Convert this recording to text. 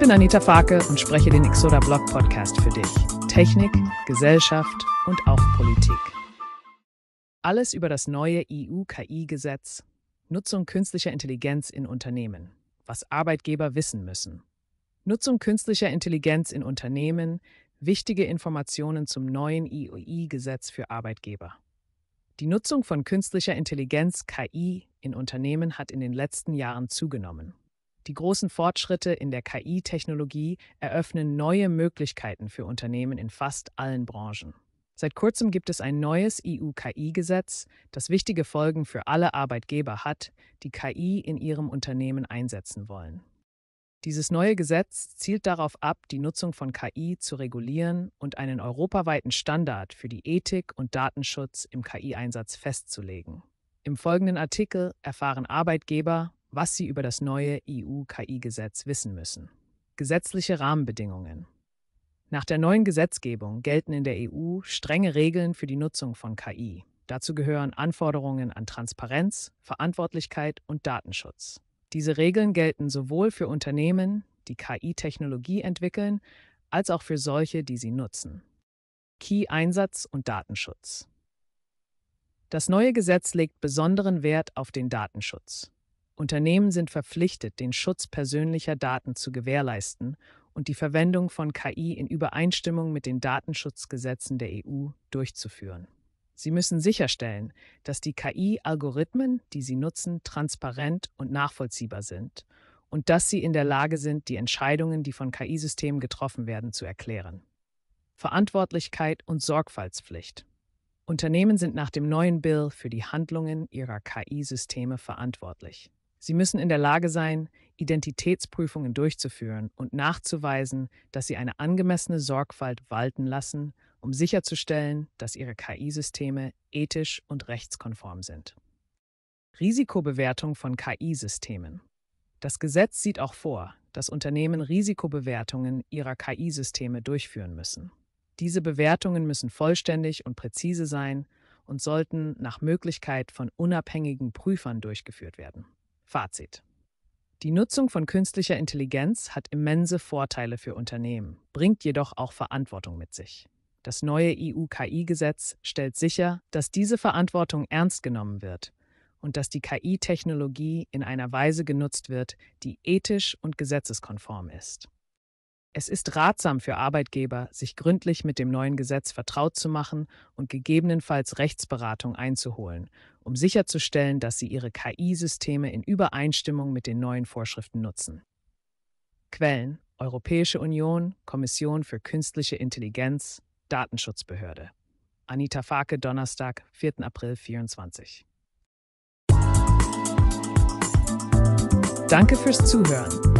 bin Anita Farke und spreche den Exoda Blog Podcast für dich. Technik, Gesellschaft und auch Politik. Alles über das neue EU-KI-Gesetz, Nutzung künstlicher Intelligenz in Unternehmen, was Arbeitgeber wissen müssen. Nutzung künstlicher Intelligenz in Unternehmen, wichtige Informationen zum neuen EU-Gesetz für Arbeitgeber. Die Nutzung von künstlicher Intelligenz KI in Unternehmen hat in den letzten Jahren zugenommen. Die großen Fortschritte in der KI-Technologie eröffnen neue Möglichkeiten für Unternehmen in fast allen Branchen. Seit kurzem gibt es ein neues EU-KI-Gesetz, das wichtige Folgen für alle Arbeitgeber hat, die KI in ihrem Unternehmen einsetzen wollen. Dieses neue Gesetz zielt darauf ab, die Nutzung von KI zu regulieren und einen europaweiten Standard für die Ethik und Datenschutz im KI-Einsatz festzulegen. Im folgenden Artikel erfahren Arbeitgeber, was Sie über das neue EU-KI-Gesetz wissen müssen. Gesetzliche Rahmenbedingungen. Nach der neuen Gesetzgebung gelten in der EU strenge Regeln für die Nutzung von KI. Dazu gehören Anforderungen an Transparenz, Verantwortlichkeit und Datenschutz. Diese Regeln gelten sowohl für Unternehmen, die KI-Technologie entwickeln, als auch für solche, die sie nutzen. Key-Einsatz und Datenschutz. Das neue Gesetz legt besonderen Wert auf den Datenschutz. Unternehmen sind verpflichtet, den Schutz persönlicher Daten zu gewährleisten und die Verwendung von KI in Übereinstimmung mit den Datenschutzgesetzen der EU durchzuführen. Sie müssen sicherstellen, dass die KI-Algorithmen, die sie nutzen, transparent und nachvollziehbar sind und dass sie in der Lage sind, die Entscheidungen, die von KI-Systemen getroffen werden, zu erklären. Verantwortlichkeit und Sorgfaltspflicht. Unternehmen sind nach dem neuen Bill für die Handlungen ihrer KI-Systeme verantwortlich. Sie müssen in der Lage sein, Identitätsprüfungen durchzuführen und nachzuweisen, dass Sie eine angemessene Sorgfalt walten lassen, um sicherzustellen, dass Ihre KI-Systeme ethisch und rechtskonform sind. Risikobewertung von KI-Systemen. Das Gesetz sieht auch vor, dass Unternehmen Risikobewertungen ihrer KI-Systeme durchführen müssen. Diese Bewertungen müssen vollständig und präzise sein und sollten nach Möglichkeit von unabhängigen Prüfern durchgeführt werden. Fazit. Die Nutzung von künstlicher Intelligenz hat immense Vorteile für Unternehmen, bringt jedoch auch Verantwortung mit sich. Das neue EU-KI-Gesetz stellt sicher, dass diese Verantwortung ernst genommen wird und dass die KI-Technologie in einer Weise genutzt wird, die ethisch und gesetzeskonform ist. Es ist ratsam für Arbeitgeber, sich gründlich mit dem neuen Gesetz vertraut zu machen und gegebenenfalls Rechtsberatung einzuholen, um sicherzustellen, dass sie ihre KI-Systeme in Übereinstimmung mit den neuen Vorschriften nutzen. Quellen Europäische Union, Kommission für künstliche Intelligenz, Datenschutzbehörde. Anita Fake, Donnerstag, 4. April 24. Danke fürs Zuhören.